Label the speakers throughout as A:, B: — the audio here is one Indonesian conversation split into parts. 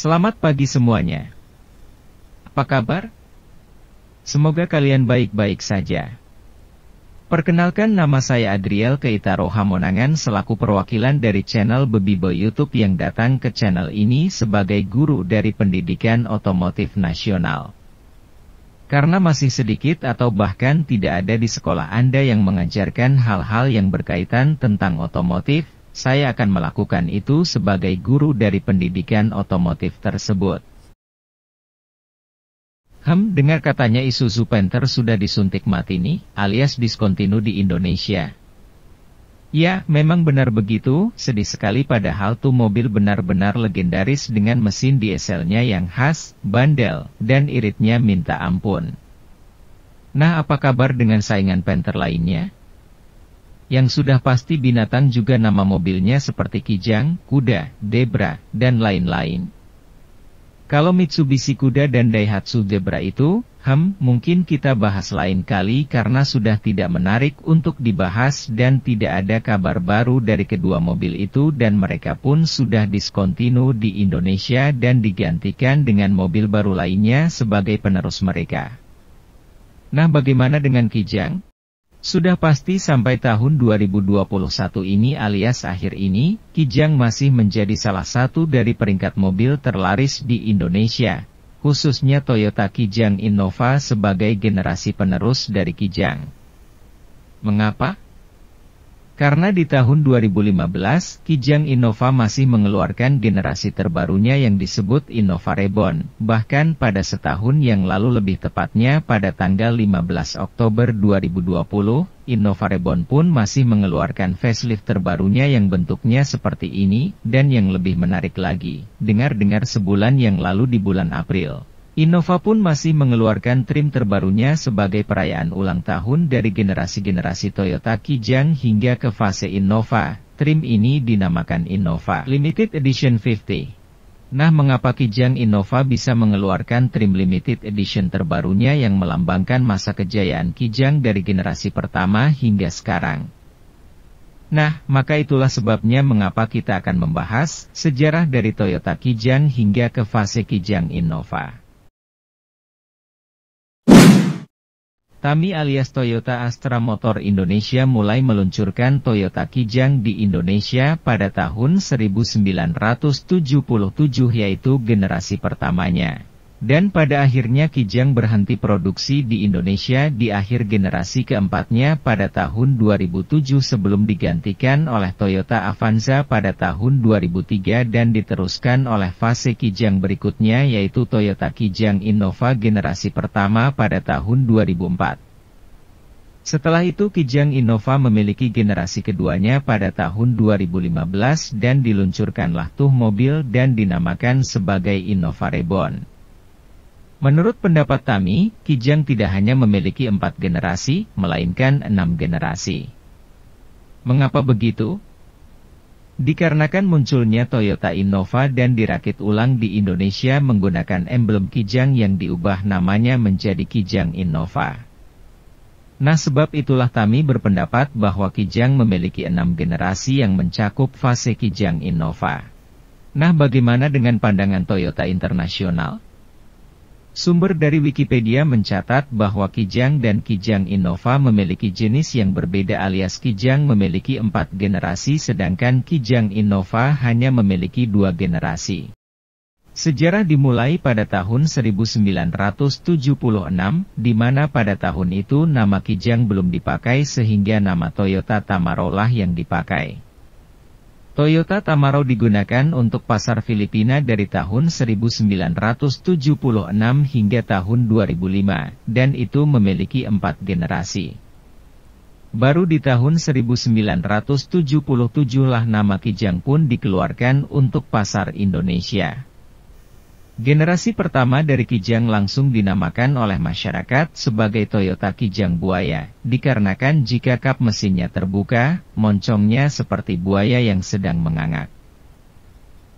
A: Selamat pagi semuanya. Apa kabar? Semoga kalian baik-baik saja. Perkenalkan nama saya Adriel Keitaro Hamonangan selaku perwakilan dari channel Bebibo YouTube yang datang ke channel ini sebagai guru dari pendidikan otomotif nasional. Karena masih sedikit atau bahkan tidak ada di sekolah Anda yang mengajarkan hal-hal yang berkaitan tentang otomotif, saya akan melakukan itu sebagai guru dari pendidikan otomotif tersebut. Hem, dengar katanya Isuzu Panther sudah disuntik mati nih, alias diskontinu di Indonesia. Ya, memang benar begitu, sedih sekali padahal tuh mobil benar-benar legendaris dengan mesin dieselnya yang khas, bandel, dan iritnya minta ampun. Nah apa kabar dengan saingan Panther lainnya? Yang sudah pasti binatang juga nama mobilnya seperti kijang, kuda, debra, dan lain-lain. Kalau Mitsubishi kuda dan Daihatsu debra itu, hem, mungkin kita bahas lain kali karena sudah tidak menarik untuk dibahas dan tidak ada kabar baru dari kedua mobil itu dan mereka pun sudah diskontinu di Indonesia dan digantikan dengan mobil baru lainnya sebagai penerus mereka. Nah bagaimana dengan Kijang? Sudah pasti sampai tahun 2021 ini alias akhir ini, Kijang masih menjadi salah satu dari peringkat mobil terlaris di Indonesia, khususnya Toyota Kijang Innova sebagai generasi penerus dari Kijang. Mengapa? Karena di tahun 2015, Kijang Innova masih mengeluarkan generasi terbarunya yang disebut Innova Reborn. Bahkan pada setahun yang lalu lebih tepatnya pada tanggal 15 Oktober 2020, Innova Reborn pun masih mengeluarkan facelift terbarunya yang bentuknya seperti ini, dan yang lebih menarik lagi, dengar-dengar sebulan yang lalu di bulan April. Innova pun masih mengeluarkan trim terbarunya sebagai perayaan ulang tahun dari generasi-generasi Toyota Kijang hingga ke fase Innova. Trim ini dinamakan Innova Limited Edition 50. Nah mengapa Kijang Innova bisa mengeluarkan trim limited edition terbarunya yang melambangkan masa kejayaan Kijang dari generasi pertama hingga sekarang? Nah, maka itulah sebabnya mengapa kita akan membahas sejarah dari Toyota Kijang hingga ke fase Kijang Innova. Tami alias Toyota Astra Motor Indonesia mulai meluncurkan Toyota Kijang di Indonesia pada tahun 1977 yaitu generasi pertamanya. Dan pada akhirnya Kijang berhenti produksi di Indonesia di akhir generasi keempatnya pada tahun 2007 sebelum digantikan oleh Toyota Avanza pada tahun 2003 dan diteruskan oleh fase Kijang berikutnya yaitu Toyota Kijang Innova generasi pertama pada tahun 2004. Setelah itu Kijang Innova memiliki generasi keduanya pada tahun 2015 dan diluncurkanlah tuh mobil dan dinamakan sebagai Innova Reborn. Menurut pendapat Tami, Kijang tidak hanya memiliki empat generasi, melainkan enam generasi. Mengapa begitu? Dikarenakan munculnya Toyota Innova dan dirakit ulang di Indonesia menggunakan emblem Kijang yang diubah namanya menjadi Kijang Innova. Nah sebab itulah Tami berpendapat bahwa Kijang memiliki enam generasi yang mencakup fase Kijang Innova. Nah bagaimana dengan pandangan Toyota Internasional? Sumber dari Wikipedia mencatat bahwa Kijang dan Kijang Innova memiliki jenis yang berbeda alias Kijang memiliki empat generasi sedangkan Kijang Innova hanya memiliki dua generasi. Sejarah dimulai pada tahun 1976, di mana pada tahun itu nama Kijang belum dipakai sehingga nama Toyota Tamarolah yang dipakai. Toyota Tamaro digunakan untuk pasar Filipina dari tahun 1976 hingga tahun 2005, dan itu memiliki empat generasi. Baru di tahun 1977 lah nama Kijang pun dikeluarkan untuk pasar Indonesia. Generasi pertama dari Kijang langsung dinamakan oleh masyarakat sebagai Toyota Kijang Buaya, dikarenakan jika kap mesinnya terbuka, moncongnya seperti buaya yang sedang mengangat.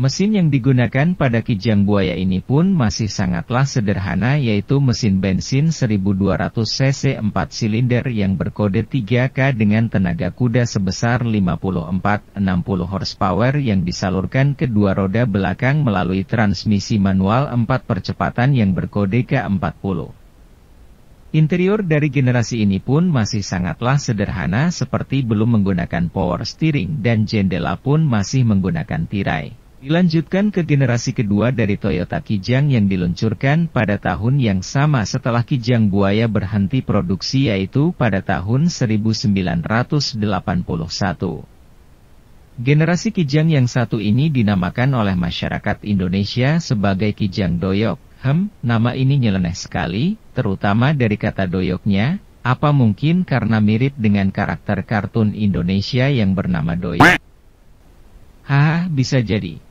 A: Mesin yang digunakan pada Kijang Buaya ini pun masih sangatlah sederhana yaitu mesin bensin 1200 cc 4 silinder yang berkode 3K dengan tenaga kuda sebesar 54-60 horsepower yang disalurkan ke dua roda belakang melalui transmisi manual 4 percepatan yang berkode K40. Interior dari generasi ini pun masih sangatlah sederhana seperti belum menggunakan power steering dan jendela pun masih menggunakan tirai. Dilanjutkan ke generasi kedua dari Toyota Kijang yang diluncurkan pada tahun yang sama setelah Kijang Buaya berhenti produksi yaitu pada tahun 1981. Generasi Kijang yang satu ini dinamakan oleh masyarakat Indonesia sebagai Kijang Doyok. Hem, nama ini nyeleneh sekali, terutama dari kata doyoknya, apa mungkin karena mirip dengan karakter kartun Indonesia yang bernama Doyok? Haha, bisa jadi.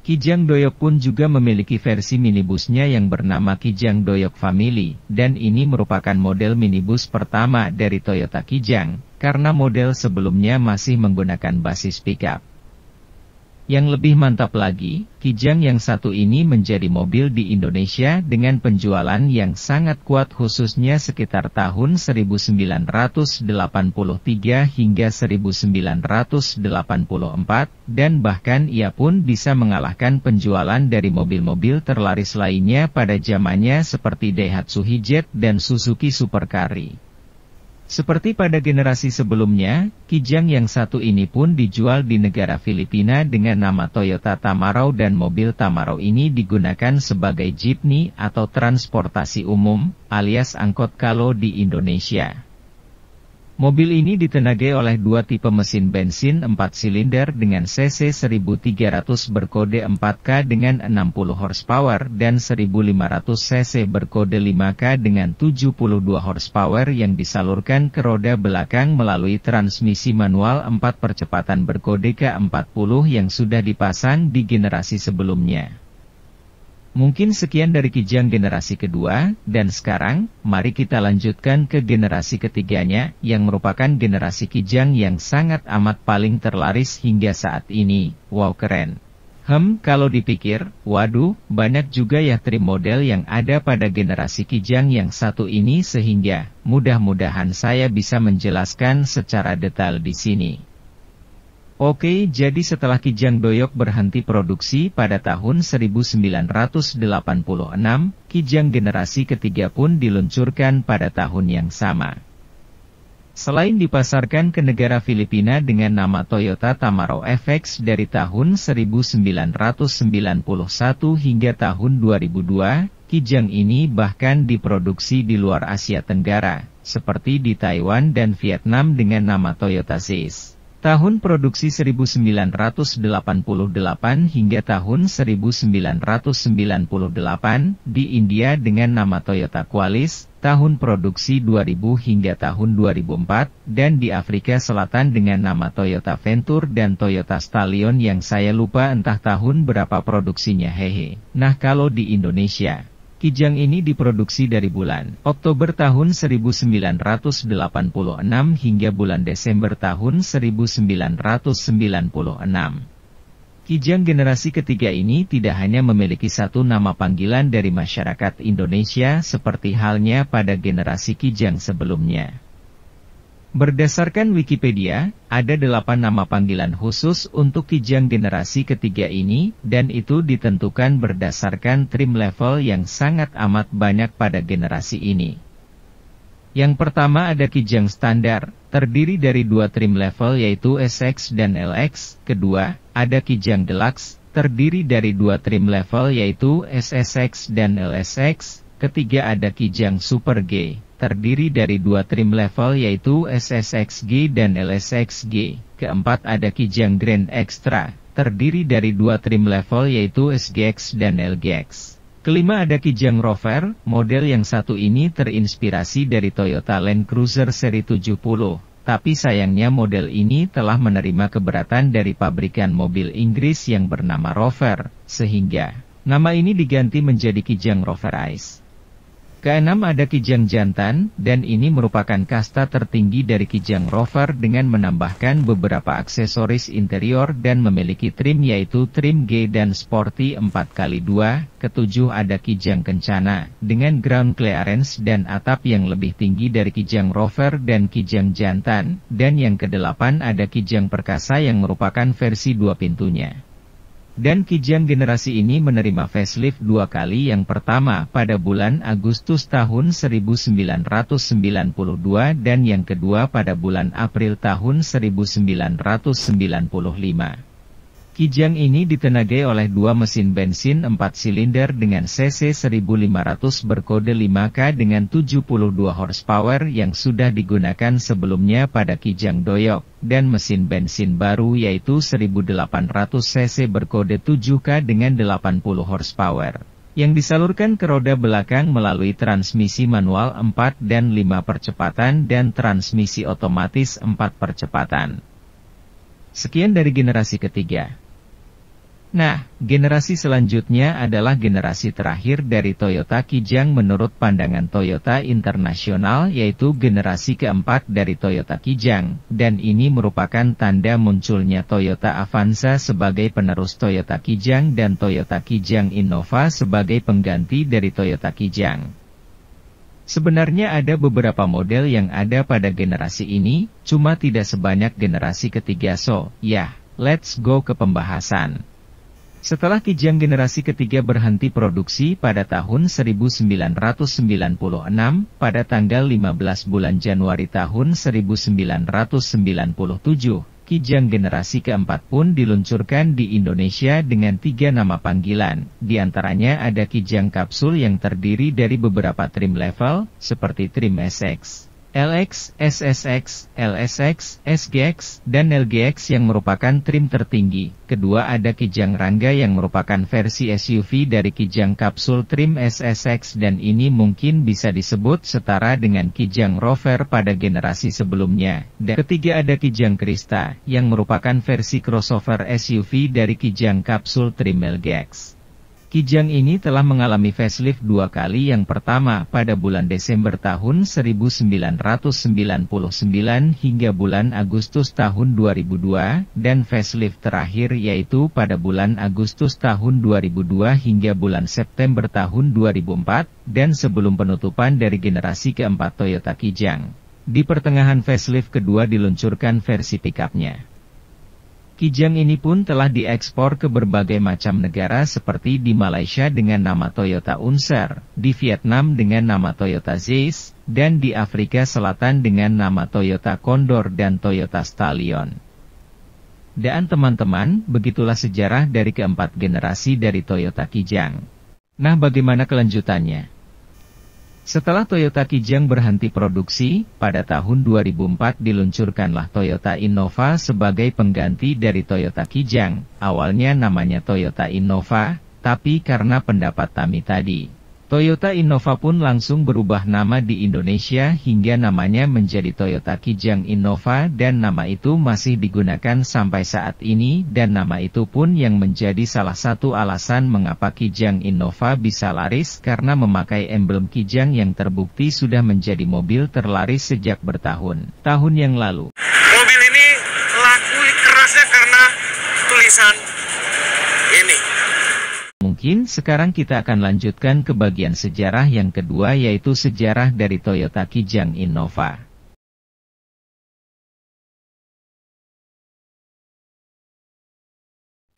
A: Kijang Doyok pun juga memiliki versi minibusnya yang bernama Kijang Doyok Family, dan ini merupakan model minibus pertama dari Toyota Kijang, karena model sebelumnya masih menggunakan basis pickup. Yang lebih mantap lagi, Kijang yang satu ini menjadi mobil di Indonesia dengan penjualan yang sangat kuat khususnya sekitar tahun 1983 hingga 1984, dan bahkan ia pun bisa mengalahkan penjualan dari mobil-mobil terlaris lainnya pada zamannya seperti Daihatsu Hijet dan Suzuki Super seperti pada generasi sebelumnya, Kijang yang satu ini pun dijual di negara Filipina dengan nama Toyota Tamaro dan mobil Tamaro ini digunakan sebagai jeepney atau transportasi umum, alias angkot kalau di Indonesia. Mobil ini ditenagai oleh dua tipe mesin bensin 4 silinder dengan cc 1300 berkode 4K dengan 60 horsepower dan 1500 cc berkode 5K dengan 72 horsepower yang disalurkan ke roda belakang melalui transmisi manual 4 percepatan berkode K40 yang sudah dipasang di generasi sebelumnya. Mungkin sekian dari Kijang generasi kedua, dan sekarang, mari kita lanjutkan ke generasi ketiganya, yang merupakan generasi Kijang yang sangat amat paling terlaris hingga saat ini. Wow keren. Hem, kalau dipikir, waduh, banyak juga ya trim model yang ada pada generasi Kijang yang satu ini sehingga, mudah-mudahan saya bisa menjelaskan secara detail di sini. Oke, jadi setelah Kijang Doyok berhenti produksi pada tahun 1986, Kijang generasi ketiga pun diluncurkan pada tahun yang sama. Selain dipasarkan ke negara Filipina dengan nama Toyota Tamaro FX dari tahun 1991 hingga tahun 2002, Kijang ini bahkan diproduksi di luar Asia Tenggara, seperti di Taiwan dan Vietnam dengan nama Toyota Zeiss. Tahun produksi 1988 hingga tahun 1998 di India dengan nama Toyota Qualis, tahun produksi 2000 hingga tahun 2004, dan di Afrika Selatan dengan nama Toyota Venture dan Toyota Stallion yang saya lupa entah tahun berapa produksinya hehe. Nah kalau di Indonesia, Kijang ini diproduksi dari bulan Oktober tahun 1986 hingga bulan Desember tahun 1996. Kijang generasi ketiga ini tidak hanya memiliki satu nama panggilan dari masyarakat Indonesia seperti halnya pada generasi Kijang sebelumnya. Berdasarkan Wikipedia, ada delapan nama panggilan khusus untuk Kijang generasi ketiga ini, dan itu ditentukan berdasarkan trim level yang sangat amat banyak pada generasi ini. Yang pertama ada Kijang standar, terdiri dari dua trim level yaitu SX dan LX, kedua, ada Kijang deluxe, terdiri dari dua trim level yaitu SSX dan LSX, ketiga ada Kijang super G terdiri dari dua trim level yaitu SSXG dan LSXG. Keempat ada Kijang Grand Extra, terdiri dari dua trim level yaitu SGX dan LGX. Kelima ada Kijang Rover, model yang satu ini terinspirasi dari Toyota Land Cruiser seri 70. Tapi sayangnya model ini telah menerima keberatan dari pabrikan mobil Inggris yang bernama Rover, sehingga Nama ini diganti menjadi Kijang Rover Ice. Keenam ada Kijang Jantan, dan ini merupakan kasta tertinggi dari Kijang Rover dengan menambahkan beberapa aksesoris interior dan memiliki trim yaitu trim G dan Sporty 4x2. Ketujuh ada Kijang Kencana, dengan ground clearance dan atap yang lebih tinggi dari Kijang Rover dan Kijang Jantan. Dan yang kedelapan ada Kijang Perkasa yang merupakan versi dua pintunya dan Kijang generasi ini menerima facelift dua kali yang pertama pada bulan Agustus tahun 1992 dan yang kedua pada bulan April tahun 1995. Kijang ini ditenagai oleh dua mesin bensin 4 silinder dengan CC 1500 berkode 5K dengan 72 horsepower yang sudah digunakan sebelumnya pada Kijang Doyok, dan mesin bensin baru yaitu 1800 CC berkode 7K dengan 80 horsepower yang disalurkan ke roda belakang melalui transmisi manual 4 dan 5 percepatan dan transmisi otomatis 4 percepatan. Sekian dari generasi ketiga. Nah, generasi selanjutnya adalah generasi terakhir dari Toyota Kijang menurut pandangan Toyota Internasional yaitu generasi keempat dari Toyota Kijang, dan ini merupakan tanda munculnya Toyota Avanza sebagai penerus Toyota Kijang dan Toyota Kijang Innova sebagai pengganti dari Toyota Kijang. Sebenarnya ada beberapa model yang ada pada generasi ini, cuma tidak sebanyak generasi ketiga so, ya, let's go ke pembahasan. Setelah Kijang generasi ketiga berhenti produksi pada tahun 1996 pada tanggal 15 bulan Januari tahun 1997, Kijang generasi keempat pun diluncurkan di Indonesia dengan tiga nama panggilan. Di antaranya ada Kijang kapsul yang terdiri dari beberapa trim level, seperti trim SX. LX, SSX, LSX, SGX, dan LGX yang merupakan trim tertinggi. Kedua ada Kijang Rangga yang merupakan versi SUV dari Kijang Kapsul trim SSX dan ini mungkin bisa disebut setara dengan Kijang Rover pada generasi sebelumnya. Dan ketiga ada Kijang Krista, yang merupakan versi crossover SUV dari Kijang Kapsul trim LGX. Kijang ini telah mengalami facelift dua kali yang pertama pada bulan Desember tahun 1999 hingga bulan Agustus tahun 2002 dan facelift terakhir yaitu pada bulan Agustus tahun 2002 hingga bulan September tahun 2004 dan sebelum penutupan dari generasi keempat Toyota Kijang. Di pertengahan facelift kedua diluncurkan versi pickupnya. Kijang ini pun telah diekspor ke berbagai macam negara seperti di Malaysia dengan nama Toyota Unser, di Vietnam dengan nama Toyota Zeiss, dan di Afrika Selatan dengan nama Toyota Condor dan Toyota Stallion. Dan teman-teman, begitulah sejarah dari keempat generasi dari Toyota Kijang. Nah bagaimana kelanjutannya? Setelah Toyota Kijang berhenti produksi, pada tahun 2004 diluncurkanlah Toyota Innova sebagai pengganti dari Toyota Kijang. Awalnya namanya Toyota Innova, tapi karena pendapat Tami tadi, Toyota Innova pun langsung berubah nama di Indonesia hingga namanya menjadi Toyota Kijang Innova dan nama itu masih digunakan sampai saat ini dan nama itu pun yang menjadi salah satu alasan mengapa Kijang Innova bisa laris karena memakai emblem Kijang yang terbukti sudah menjadi mobil terlaris sejak bertahun-tahun yang lalu. Mobil ini laku kerasnya karena tulisan mungkin sekarang kita akan lanjutkan ke bagian sejarah yang kedua yaitu sejarah dari Toyota Kijang Innova.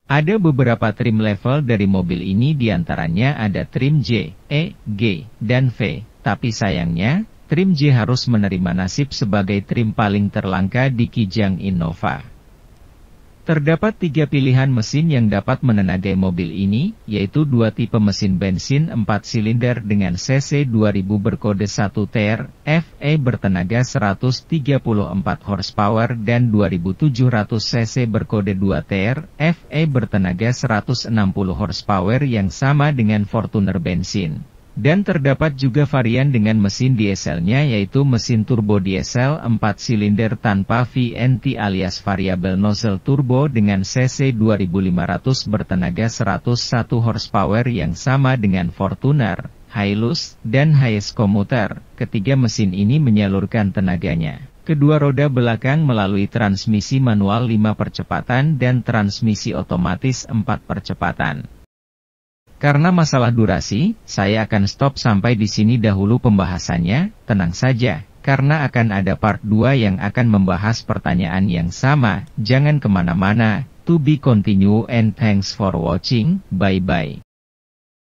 A: Ada beberapa trim level dari mobil ini diantaranya ada trim J, E, G, dan V, tapi sayangnya, trim J harus menerima nasib sebagai trim paling terlangka di Kijang Innova. Terdapat tiga pilihan mesin yang dapat menenagai mobil ini, yaitu dua tipe mesin bensin 4 silinder dengan CC 2000 berkode 1 TR, FE bertenaga 134 horsepower dan 2700 CC berkode 2 TR, FE bertenaga 160 horsepower yang sama dengan Fortuner bensin. Dan terdapat juga varian dengan mesin dieselnya yaitu mesin turbo diesel 4 silinder tanpa VNT alias variable nozzle turbo dengan CC 2500 bertenaga 101 horsepower yang sama dengan Fortuner, Hilux, dan Hiace Commuter. Ketiga mesin ini menyalurkan tenaganya. Kedua roda belakang melalui transmisi manual 5 percepatan dan transmisi otomatis 4 percepatan. Karena masalah durasi, saya akan stop sampai di sini dahulu pembahasannya, tenang saja, karena akan ada part 2 yang akan membahas pertanyaan yang sama, jangan kemana-mana, to be continue and thanks for watching, bye-bye.